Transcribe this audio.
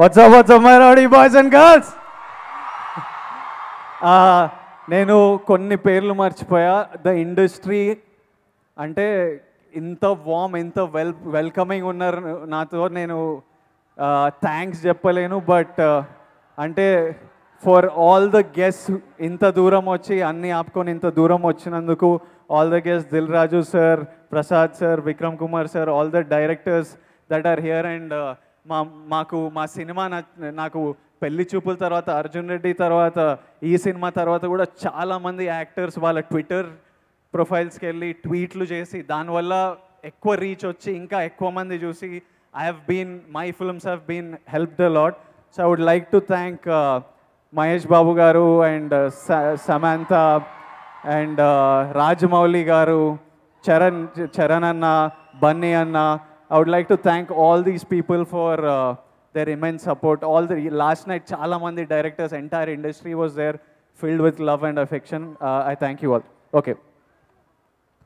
Watts up what's up my rowdy boys and girls నేను కొన్ని పేర్లు మర్చిపోయా ద ఇండస్ట్రీ అంటే ఇంత వామ్ ఎంత వెల్ వెల్కమింగ్ ఉన్నారు నాతో నేను థ్యాంక్స్ చెప్పలేను బట్ అంటే ఫర్ ఆల్ ద గెస్ట్ ఇంత దూరం వచ్చి అన్నీ ఆపుకొని ఇంత దూరం వచ్చినందుకు all the guest Dil Raju sir Prasad sir Vikram Kumar sir all the directors that are here and మా మాకు మా సినిమా నాకు పెళ్లి చూపుల తర్వాత అర్జున్ రెడ్డి తర్వాత ఈ సినిమా తర్వాత కూడా చాలామంది యాక్టర్స్ వాళ్ళ ట్విట్టర్ ప్రొఫైల్స్కి వెళ్ళి ట్వీట్లు చేసి దానివల్ల ఎక్కువ రీచ్ వచ్చి ఇంకా ఎక్కువ మంది చూసి I have been my films have been help the lot so I would like to thank Mahesh Babu garu and uh, Samantha and uh, Rajamouli garu Charan Charan అన్న బన్నీ అన్న I would like to thank all these people for uh, their immense support. All the last night, Chalamandi directors, entire industry was there, filled with love and affection. Uh, I thank you all. Okay.